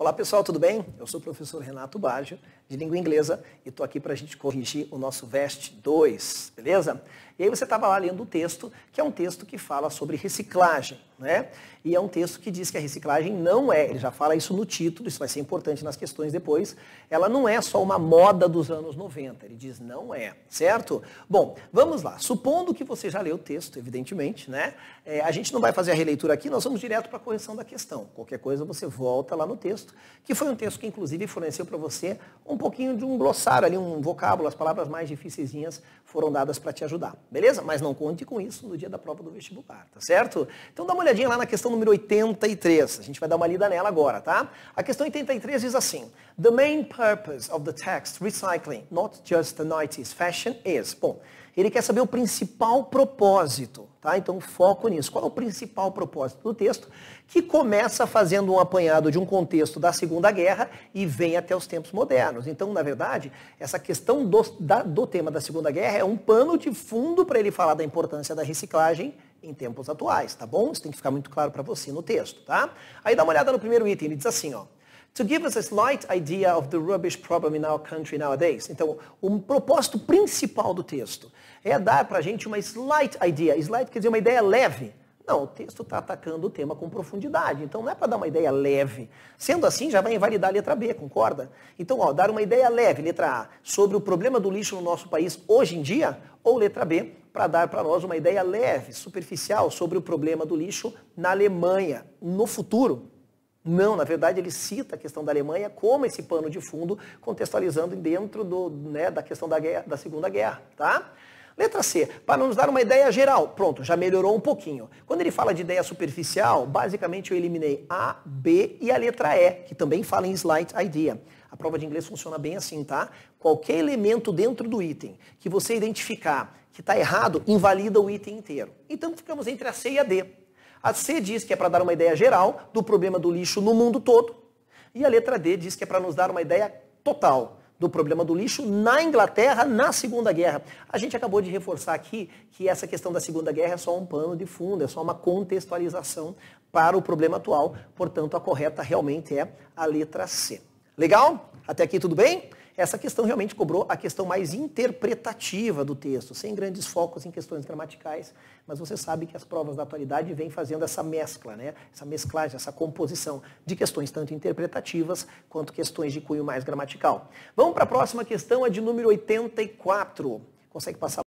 Olá pessoal, tudo bem? Eu sou o professor Renato Baggio, de língua inglesa e estou aqui para a gente corrigir o nosso VEST 2, beleza? E aí você estava lá lendo o texto, que é um texto que fala sobre reciclagem, né? E é um texto que diz que a reciclagem não é, ele já fala isso no título, isso vai ser importante nas questões depois, ela não é só uma moda dos anos 90, ele diz não é, certo? Bom, vamos lá, supondo que você já leu o texto, evidentemente, né? É, a gente não vai fazer a releitura aqui, nós vamos direto para a correção da questão. Qualquer coisa você volta lá no texto, que foi um texto que inclusive forneceu para você um pouquinho de um glossário ali, um vocábulo, as palavras mais dificilzinhas foram dadas para te ajudar, beleza? Mas não conte com isso no dia da prova do vestibular, tá certo? Então dá uma olhadinha lá na questão número 83, a gente vai dar uma lida nela agora, tá? A questão 83 diz assim, The main purpose of the text recycling, not just the 90s fashion, is... Bom, ele quer saber o principal propósito. Tá? Então, foco nisso. Qual é o principal propósito do texto? Que começa fazendo um apanhado de um contexto da Segunda Guerra e vem até os tempos modernos. Então, na verdade, essa questão do, da, do tema da Segunda Guerra é um pano de fundo para ele falar da importância da reciclagem em tempos atuais, tá bom? Isso tem que ficar muito claro para você no texto, tá? Aí dá uma olhada no primeiro item, ele diz assim, ó to give us a slight idea of the rubbish problem in our country nowadays. Então, o propósito principal do texto é dar para a gente uma slight idea. Slight quer dizer uma ideia leve. Não, o texto está atacando o tema com profundidade. Então, não é para dar uma ideia leve. Sendo assim, já vai invalidar a letra B, concorda? Então, ó, dar uma ideia leve, letra A, sobre o problema do lixo no nosso país hoje em dia, ou letra B, para dar para nós uma ideia leve, superficial, sobre o problema do lixo na Alemanha, no futuro. Não, na verdade ele cita a questão da Alemanha como esse pano de fundo, contextualizando dentro do, né, da questão da, guerra, da Segunda Guerra, tá? Letra C, para nos dar uma ideia geral. Pronto, já melhorou um pouquinho. Quando ele fala de ideia superficial, basicamente eu eliminei A, B e a letra E, que também fala em slight idea. A prova de inglês funciona bem assim, tá? Qualquer elemento dentro do item que você identificar que está errado, invalida o item inteiro. Então ficamos entre a C e a D. A C diz que é para dar uma ideia geral do problema do lixo no mundo todo. E a letra D diz que é para nos dar uma ideia total do problema do lixo na Inglaterra na Segunda Guerra. A gente acabou de reforçar aqui que essa questão da Segunda Guerra é só um pano de fundo, é só uma contextualização para o problema atual. Portanto, a correta realmente é a letra C. Legal? Até aqui tudo bem? essa questão realmente cobrou a questão mais interpretativa do texto, sem grandes focos em questões gramaticais, mas você sabe que as provas da atualidade vêm fazendo essa mescla, né? essa mesclagem, essa composição de questões tanto interpretativas quanto questões de cunho mais gramatical. Vamos para a próxima questão, a de número 84. Consegue passar?